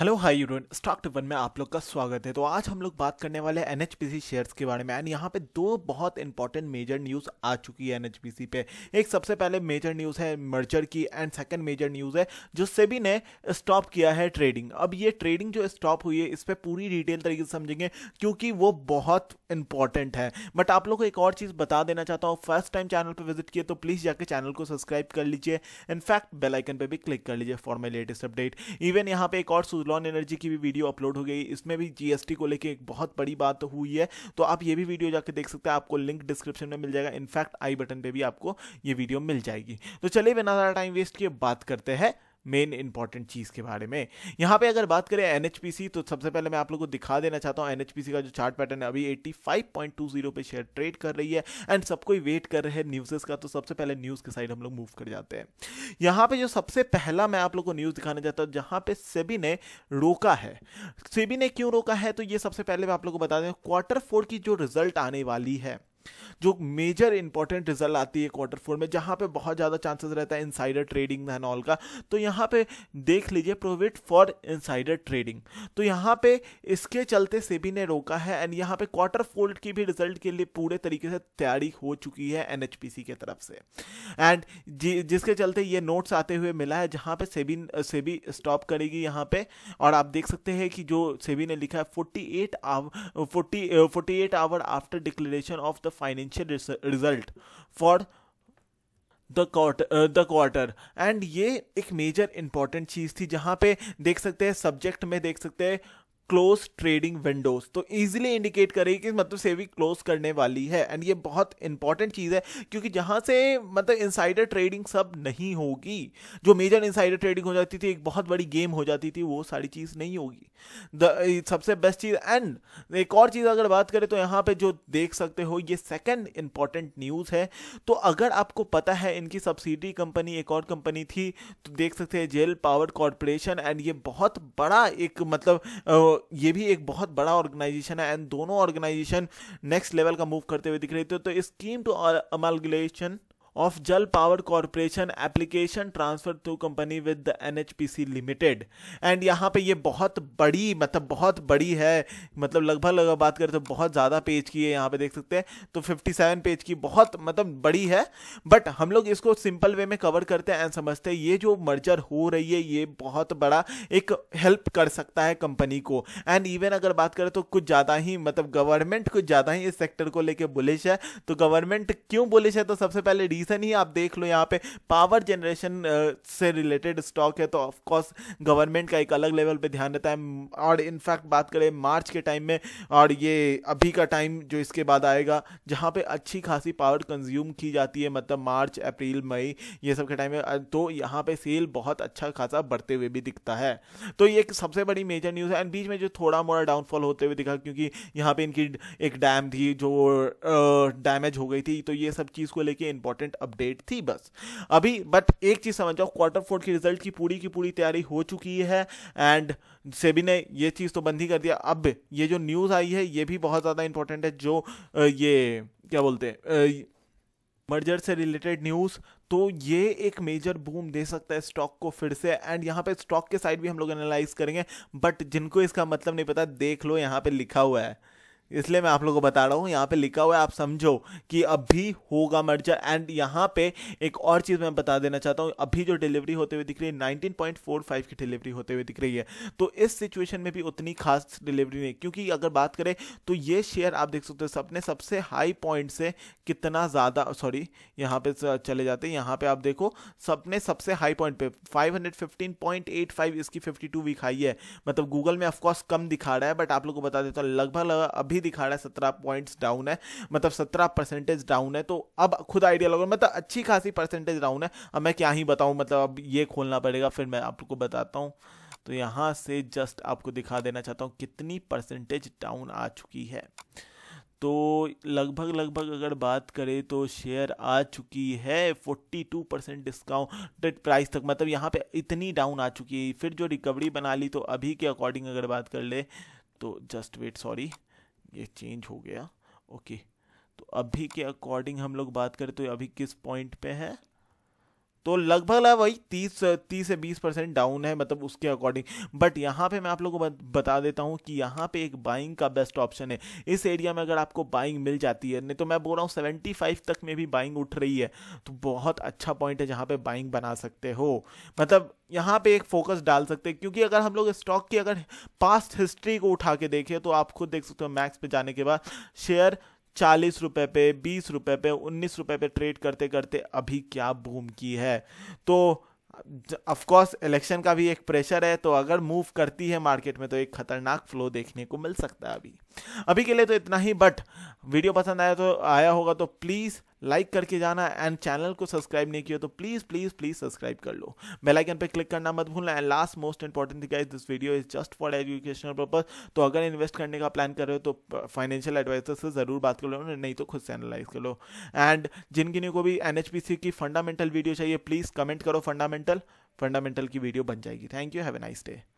hello hi your own stock टिपन में आप लोग का स्वागत है तो आज हम लोग बात करने वाले हैं एन शेयर्स के बारे में एंड यहाँ पे दो बहुत इंपॉर्टेंट मेजर न्यूज़ आ चुकी है एन पे एक सबसे पहले मेजर न्यूज़ है मर्चर की एंड सेकंड मेजर न्यूज़ है जो सेबी ने स्टॉप किया है ट्रेडिंग अब ये ट्रेडिंग जो स्टॉप हुई है इस पर पूरी डिटेल तरीके से समझेंगे क्योंकि वो बहुत इंपॉर्टेंट है बट आप लोग को एक और चीज़ बता देना चाहता हूँ फर्स्ट टाइम चैनल पर विजिट किए तो प्लीज़ जाकर चैनल को सब्सक्राइब कर लीजिए इनफैक्ट बेलाइकन पर भी क्लिक कर लीजिए for my latest update even यहाँ पे एक और सुलॉन एनर्जी की भी वीडियो अपलोड हो गई इसमें भी जीएसटी को लेकर एक बहुत बड़ी बात हुई है तो आप ये भी वीडियो जाकर देख सकते हैं आपको लिंक डिस्क्रिप्शन में मिल जाएगा इनफैक्ट आई बटन पर भी आपको ये वीडियो मिल जाएगी तो चलिए बिना ज़्यादा टाइम वेस्ट किए बात करते हैं मेन इंपॉर्टेंट चीज़ के बारे में यहाँ पे अगर बात करें एनएचपीसी तो सबसे पहले मैं आप लोग को दिखा देना चाहता हूँ एन का जो चार्ट पैटर्न है अभी एट्टी पे शेयर ट्रेड कर रही है एंड सबको वेट कर रहे हैं न्यूज़ का तो सबसे पहले न्यूज़ के साइड हम लोग मूव कर जाते हैं यहाँ पर जो सबसे पहला मैं आप लोग को न्यूज़ दिखाना चाहता हूँ जहाँ पे सेबी ने रोका है सेबी ने क्यों रोका है तो ये सबसे पहले मैं आप लोग को बता दें क्वार्टर फोर की जो रिजल्ट आने वाली है जो मेजर इंपॉर्टेंट रिजल्ट आती है क्वार्टर फोर में जहां पे बहुत ज़्यादा चांसेस रहता है इनसाइडर ट्रेडिंग में ऑल का तो यहां पे देख लीजिए प्रोविट फॉर इनसाइडर ट्रेडिंग तो यहां पे इसके चलते सेबी ने रोका है एंड यहां पे क्वार्टर फोल्ड की भी रिजल्ट के लिए पूरे तरीके से तैयारी हो चुकी है एन की तरफ से एंड जिसके चलते ये नोट्स आते हुए मिला है जहां पे सेबी सेबी स्टॉप करेगी यहां पे और आप देख सकते हैं कि जो सेबी ने लिखा है forty eight hour forty forty eight hour after declaration of the financial result for the quarter the quarter and ये एक मेजर इंपॉर्टेंट चीज़ थी जहाँ पे देख सकते हैं सब्जेक्ट में देख सकते हैं क्लोज ट्रेडिंग विंडोज तो इजीली इंडिकेट करेगी कि मतलब सेविंग क्लोज करने वाली है एंड ये बहुत इंपॉर्टेंट चीज़ है क्योंकि जहाँ से मतलब इंसाइडर ट्रेडिंग सब नहीं होगी जो मेजर इंसाइडर ट्रेडिंग हो जाती थी एक बहुत बड़ी गेम हो जाती थी वो सारी चीज़ नहीं होगी द सबसे बेस्ट चीज़ एंड एक और चीज़ अगर बात करें तो यहाँ पर जो देख सकते हो ये सेकेंड इंपॉर्टेंट न्यूज़ है तो अगर आपको पता है इनकी सब्सिडी कंपनी एक और कंपनी थी तो देख सकते हैं जेल पावर कॉरपोरेशन एंड ये बहुत बड़ा एक मतलब ये भी एक बहुत बड़ा ऑर्गेनाइजेशन है एंड दोनों ऑर्गेनाइजेशन नेक्स्ट लेवल का मूव करते हुए दिख रहे थे तो scheme to amalgamation power corporation application transfer to company with N H P C limited and यहाँ पे ये बहुत बड़ी मतलब बहुत बड़ी है मतलब लगभग लगभग बात करें तो बहुत ज़्यादा पेज की है यहाँ पे देख सकते हैं तो 57 पेज की बहुत मतलब बड़ी है बट हम लोग इसको सिंपल वे में कवर करते हैं एंड समझते हैं ये जो मर्जर हो रही है ये बहुत बड़ा एक हेल्प कर सकता है कंपनी को एंड इवन अगर बात करें तो कुछ ज़्यादा ही मतलब गवर्नमेंट कुछ ज़्यादा ही इस सेक्टर को लेकर बुलिश है तो गवर्नमेंट क्यों बुलिश है तो सबसे पहले रीज़न ही आप देख लो यहाँ पे पावर जनरेशन से रिलेटेड स्टॉक है तो ऑफकोर्स गवर्नमेंट का एक अलग लेवल पे ध्यान रहता है और इनफैक्ट बात करें मार्च के टाइम में और ये अभी का टाइम जो इसके बाद आएगा जहाँ पे अच्छी खासी पावर कंज्यूम की जाती है मतलब मार्च अप्रैल मई ये सब के टाइम में तो यहाँ पे सेल बहुत अच्छा खासा बढ़ते हुए भी दिखता है तो ये एक सबसे बड़ी मेजर न्यूज़ है एंड बीच में जो थोड़ा मोड़ा डाउनफॉल होते हुए दिखा क्योंकि यहाँ पे इनकी एक डैम थी जो डैमेज हो गई थी तो ये सब चीज़ को लेके इंपॉर्टेंट इंपॉर्टेंट अपडेट थी बस अभी बट एक चीज़ समझ जाओ क्वार्टर फोर की रिजल्ट की पूरी की पूरी तैयारी हो चुकी है एंड सेबी ने ये चीज़ तो बंद ही कर दिया अब ये जो न्यूज़ आई है ये भी बहुत ज़्यादा इंपॉर्टेंट है जो ये क्या बोलते मर्जर से रिलेटेड न्यूज़ तो ये एक मेजर बूम दे सकता है स्टॉक को फिर से एंड यहाँ पे स्टॉक के साइड भी हम लोग एनालाइज करेंगे बट जिनको इसका मतलब नहीं पता देख लो यहाँ पे लिखा हुआ है इसलिए मैं आप लोगों को बता रहा हूँ यहाँ पे लिखा हुआ है आप समझो कि अभी होगा मर्जर एंड यहाँ पे एक और चीज़ मैं बता देना चाहता हूँ अभी जो डिलीवरी होते हुए दिख रही है 19.45 की डिलीवरी होते हुए दिख रही है तो इस सिचुएशन में भी उतनी खास डिलीवरी नहीं क्योंकि अगर बात करें तो ये शेयर आप देख सकते हो सबने सबसे हाई पॉइंट से कितना ज़्यादा सॉरी यहाँ पे चले जाते हैं यहाँ पे आप देखो सबने सबसे हाई पॉइंट पे फाइव इसकी फिफ्टी वीक हाई है मतलब गूगल में ऑफकोर्स कम दिखा रहा है बट आप लोग को बता देता हूँ लगभग अभी ही दिखा रहा है सत्रह पॉइंट्स डाउन है मतलब सत्रह परसेंटेज डाउन है तो अब खुद आइडिया लगा मतलब अच्छी खासी परसेंटेज डाउन है अब मैं क्या ही बताऊँ मतलब अब ये खोलना पड़ेगा फिर मैं आपको बताता हूँ तो यहाँ से जस्ट आपको दिखा देना चाहता हूँ कितनी परसेंटेज डाउन आ चुकी है तो लगभग लगभग अगर बात करें तो शेयर आ चुकी है 42 परसेंट डिस्काउंटेड प्राइस तक मतलब यहाँ पे इतनी डाउन आ चुकी है फिर जो रिकवरी बना ली तो अभी के अकॉर्डिंग अगर बात कर ले तो जस्ट वेट सॉरी ये चेंज हो गया ओके तो अभी के अकॉर्डिंग हम लोग बात करें तो अभी किस पॉइंट पे है तो लगभग लगभग वही तीस तीस से बीस परसेंट डाउन है मतलब उसके अकॉर्डिंग बट यहाँ पे मैं आप लोगों को बता देता हूँ कि यहाँ पे एक बाइंग का बेस्ट ऑप्शन है इस एरिया में अगर आपको बाइंग मिल जाती है नहीं तो मैं बोल रहा हूँ सेवेंटी फाइव तक में भी बाइंग उठ रही है तो बहुत अच्छा पॉइंट है जहाँ पे बाइंग बना सकते हो मतलब यहाँ पे एक फोकस डाल सकते हैं क्योंकि अगर हम लोग स्टॉक की अगर पास्ट हिस्ट्री को उठा के देखें तो आप खुद देख सकते हो मैक्स पे जाने के बाद शेयर चालीस रुपए पे बीस रुपए पे उन्नीस रुपए पे ट्रेड करते करते अभी क्या बूम की है तो कोर्स इलेक्शन का भी एक प्रेशर है तो अगर मूव करती है मार्केट में तो एक खतरनाक फ्लो देखने को मिल सकता है अभी अभी के लिए तो इतना ही बट वीडियो पसंद आया तो आया होगा तो प्लीज़ लाइक करके जाना एंड चैनल को सब्सक्राइब नहीं किया तो प्लीज़ प्लीज़ प्लीज़ सब्सक्राइब कर लो बेल आइकन पे क्लिक करना मत भूलना and last most important thing guys this video is just for educational purpose तो अगर इन्वेस्ट करने का प्लान कर रहे हो तो फाइनेंशियल uh, एडवाइजर से ज़रूर बात कर लो नहीं तो खुद से एनालाइज कर लो एंड जिन किन्हीं को भी एन की फंडामेंटल वीडियो चाहिए प्लीज़ कमेंट करो फंडामेंटल फंडामेंटल की वीडियो बन जाएगी thank you have a nice day